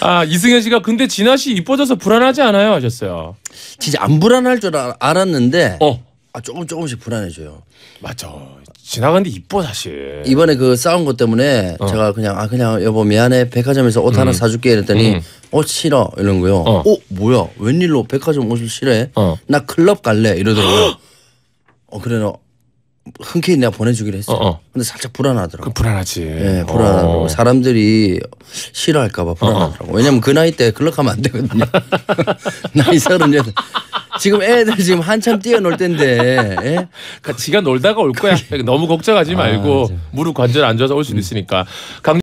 아 이승현 씨가 근데 진아 씨 이뻐져서 불안하지 않아요 하셨어요. 진짜 안 불안할 줄 알, 았는데 어. 아, 조금 조금씩 불안해져요. 맞죠. 지나가는데 이뻐 사실. 이번에 그 싸운 것 때문에 어. 제가 그냥 아 그냥 여보 미안해 백화점에서 옷 음. 하나 사줄게 이랬더니 음. 옷 어, 싫어 이런 거요. 어. 어. 뭐야 웬일로 백화점 옷을 싫어해? 어. 나 클럽 갈래 이러더라고어 그래 너 흔쾌히 내가 보내주기로 했어. 어, 어. 근데 살짝 불안하더라고. 그 불안하지. 예, 불안하고 어. 사람들이 싫어할까봐 어, 어. 불안하더라고. 왜냐면 그 나이 때 클럭하면 안 되거든요. 나이 서른여 지금 애들 지금 한참 뛰어놀 텐데. 예? 그니까 지가 놀다가 올 거야. 너무 걱정하지 아, 말고 아, 무릎 관절 안 좋아서 올 수도 있으니까. 음. 강